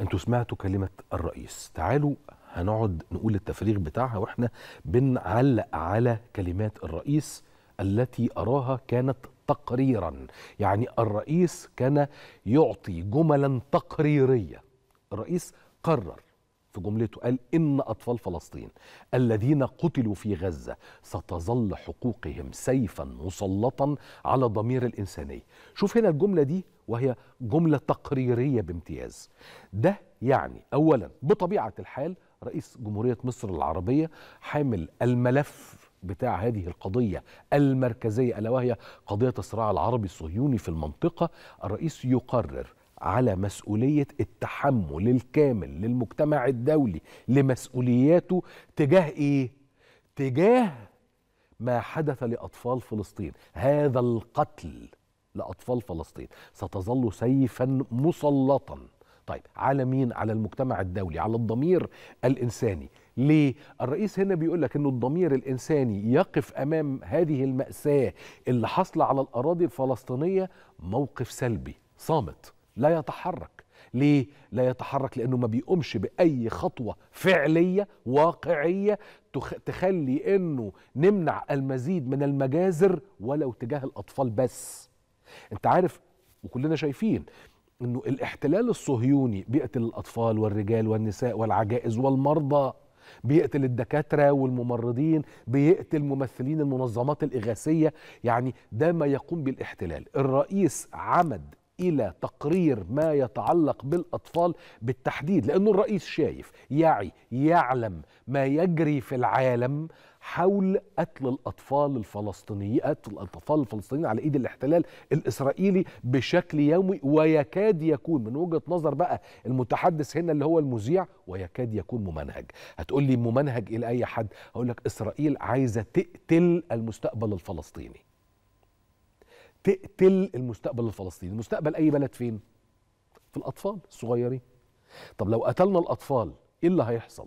انتوا سمعتوا كلمه الرئيس تعالوا هنقعد نقول التفريغ بتاعها واحنا بنعلق على كلمات الرئيس التي اراها كانت تقريرا يعني الرئيس كان يعطي جملا تقريريه الرئيس قرر في جملته قال إن أطفال فلسطين الذين قتلوا في غزة ستظل حقوقهم سيفا مسلطا على ضمير الإنسانية شوف هنا الجملة دي وهي جملة تقريرية بامتياز ده يعني أولا بطبيعة الحال رئيس جمهورية مصر العربية حامل الملف بتاع هذه القضية المركزية ألا وهي قضية الصراع العربي الصهيوني في المنطقة الرئيس يقرر على مسؤوليه التحمل الكامل للمجتمع الدولي لمسؤولياته تجاه ايه؟ تجاه ما حدث لاطفال فلسطين، هذا القتل لاطفال فلسطين ستظل سيفا مسلطا. طيب على مين؟ على المجتمع الدولي، على الضمير الانساني. ليه؟ الرئيس هنا بيقول لك انه الضمير الانساني يقف امام هذه الماساه اللي حاصله على الاراضي الفلسطينيه موقف سلبي صامت. لا يتحرك ليه لا يتحرك لانه ما بيقومش باي خطوه فعليه واقعيه تخلي انه نمنع المزيد من المجازر ولو تجاه الاطفال بس انت عارف وكلنا شايفين انه الاحتلال الصهيوني بيقتل الاطفال والرجال والنساء والعجائز والمرضى بيقتل الدكاتره والممرضين بيقتل ممثلين المنظمات الاغاثيه يعني ده ما يقوم بالاحتلال الرئيس عمد الى تقرير ما يتعلق بالاطفال بالتحديد لانه الرئيس شايف يعي يعلم ما يجري في العالم حول قتل الاطفال الفلسطينيين قتل الاطفال الفلسطينيين على ايد الاحتلال الاسرائيلي بشكل يومي ويكاد يكون من وجهه نظر بقى المتحدث هنا اللي هو المذيع ويكاد يكون ممنهج هتقول لي ممنهج الى اي حد هقول لك اسرائيل عايزه تقتل المستقبل الفلسطيني تقتل المستقبل الفلسطيني المستقبل اي بلد فين في الاطفال الصغيرين طب لو قتلنا الاطفال ايه اللي هيحصل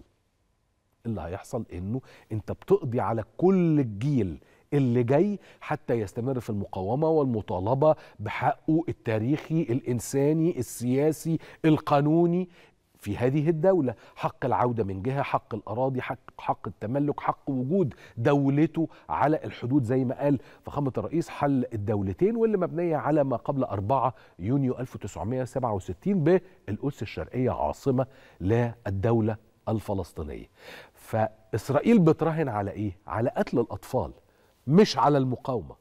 إيه اللي هيحصل انه انت بتقضي على كل الجيل اللي جاي حتى يستمر في المقاومه والمطالبه بحقه التاريخي الانساني السياسي القانوني في هذه الدولة حق العودة من جهة حق الأراضي حق, حق التملك حق وجود دولته على الحدود زي ما قال فخامة الرئيس حل الدولتين واللي مبنية على ما قبل 4 يونيو 1967 بالقدس الشرقية عاصمة للدولة الفلسطينية فإسرائيل بتراهن على إيه؟ على قتل الأطفال مش على المقاومة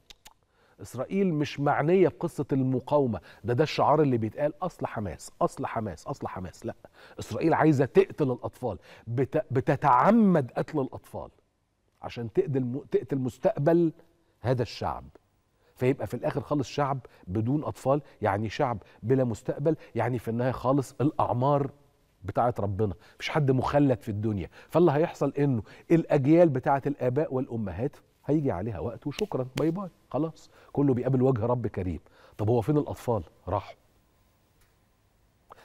اسرائيل مش معنيه بقصه المقاومه ده ده الشعار اللي بيتقال اصل حماس اصل حماس اصل حماس لا اسرائيل عايزه تقتل الاطفال بتتعمد قتل الاطفال عشان تقتل تقتل مستقبل هذا الشعب فيبقى في الاخر خالص شعب بدون اطفال يعني شعب بلا مستقبل يعني في النهايه خالص الاعمار بتاعه ربنا مش حد مخلد في الدنيا فاللي هيحصل انه الاجيال بتاعه الاباء والامهات هيجي عليها وقت وشكرا باي باي خلاص كله بيقابل وجه رب كريم طب هو فين الأطفال راحوا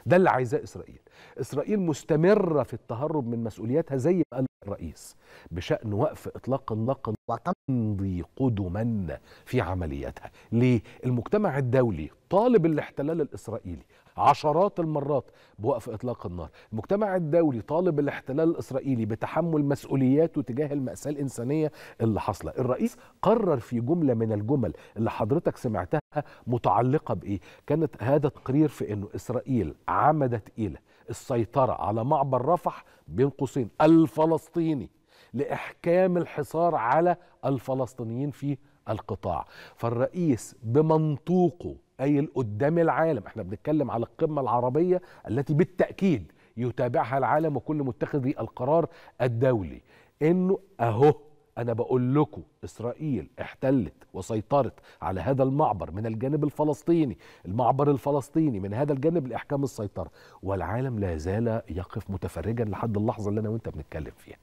ده اللي عايزاه إسرائيل إسرائيل مستمرة في التهرب من مسؤولياتها زي ما قال الرئيس بشأن وقف إطلاق النار وتمضي قدما في عملياتها ليه؟ المجتمع الدولي طالب الاحتلال الإسرائيلي عشرات المرات بوقف إطلاق النار المجتمع الدولي طالب الاحتلال الإسرائيلي بتحمل مسؤولياته تجاه المأساة الإنسانية اللي حاصلة الرئيس قرر في جملة من الجمل اللي حضرتك سمعتها متعلقة بإيه كانت هذا تقرير في أنه إسرائيل عمدت إلى السيطرة على معبر رفح بين قوسين الفلسطيني لإحكام الحصار على الفلسطينيين في القطاع فالرئيس بمنطوقه أي قدام العالم احنا بنتكلم على القمة العربية التي بالتأكيد يتابعها العالم وكل متخذي القرار الدولي انه اهو انا بقول لكم اسرائيل احتلت وسيطرت على هذا المعبر من الجانب الفلسطيني المعبر الفلسطيني من هذا الجانب لاحكام السيطره والعالم لا زال يقف متفرجا لحد اللحظه اللي انا وانت بنتكلم فيها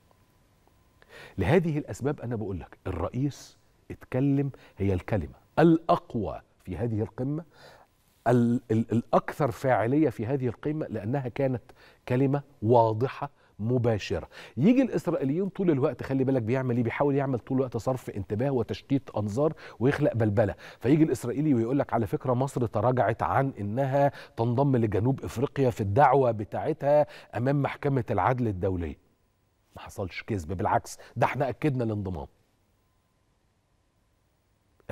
لهذه الاسباب انا بقول لك الرئيس اتكلم هي الكلمه الاقوى في هذه القمة الأكثر فاعلية في هذه القمة لأنها كانت كلمة واضحة مباشره يجي الاسرائيليين طول الوقت خلي بالك بيعمل ايه بيحاول يعمل طول الوقت صرف انتباه وتشتيت انظار ويخلق بلبله فيجي الاسرائيلي ويقول لك على فكره مصر تراجعت عن انها تنضم لجنوب افريقيا في الدعوه بتاعتها امام محكمه العدل الدوليه ما حصلش كذب بالعكس ده احنا اكدنا الانضمام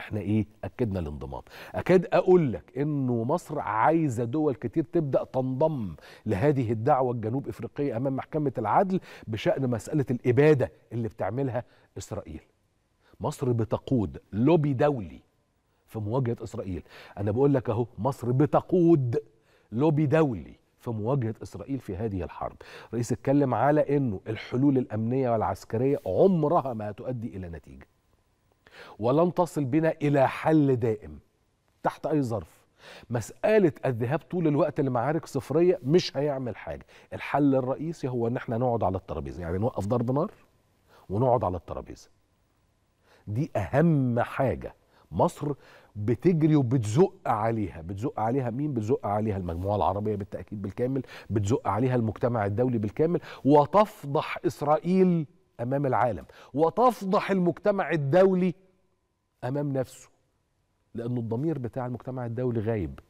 احنا ايه اكدنا الانضمام اكاد اقول لك انه مصر عايزه دول كتير تبدا تنضم لهذه الدعوه الجنوب افريقيه امام محكمه العدل بشان مساله الاباده اللي بتعملها اسرائيل مصر بتقود لوبي دولي في مواجهه اسرائيل انا بقول لك اهو مصر بتقود لوبي دولي في مواجهه اسرائيل في هذه الحرب. الرئيس اتكلم على انه الحلول الامنيه والعسكريه عمرها ما هتؤدي الى نتيجه. ولن تصل بنا إلى حل دائم تحت أي ظرف مسألة الذهاب طول الوقت لمعارك صفرية مش هيعمل حاجة الحل الرئيسي هو ان احنا نقعد على الترابيزة يعني نوقف ضرب نار ونقعد على الترابيزة دي اهم حاجة مصر بتجري وبتزق عليها بتزق عليها مين بتزق عليها المجموعة العربية بالتأكيد بالكامل بتزق عليها المجتمع الدولي بالكامل وتفضح إسرائيل أمام العالم وتفضح المجتمع الدولي امام نفسه لان الضمير بتاع المجتمع الدولي غايب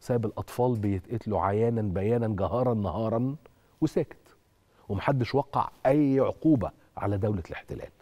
سايب الاطفال بيتقتلوا عيانا بيانا جهارا نهارا وساكت ومحدش وقع اي عقوبه على دوله الاحتلال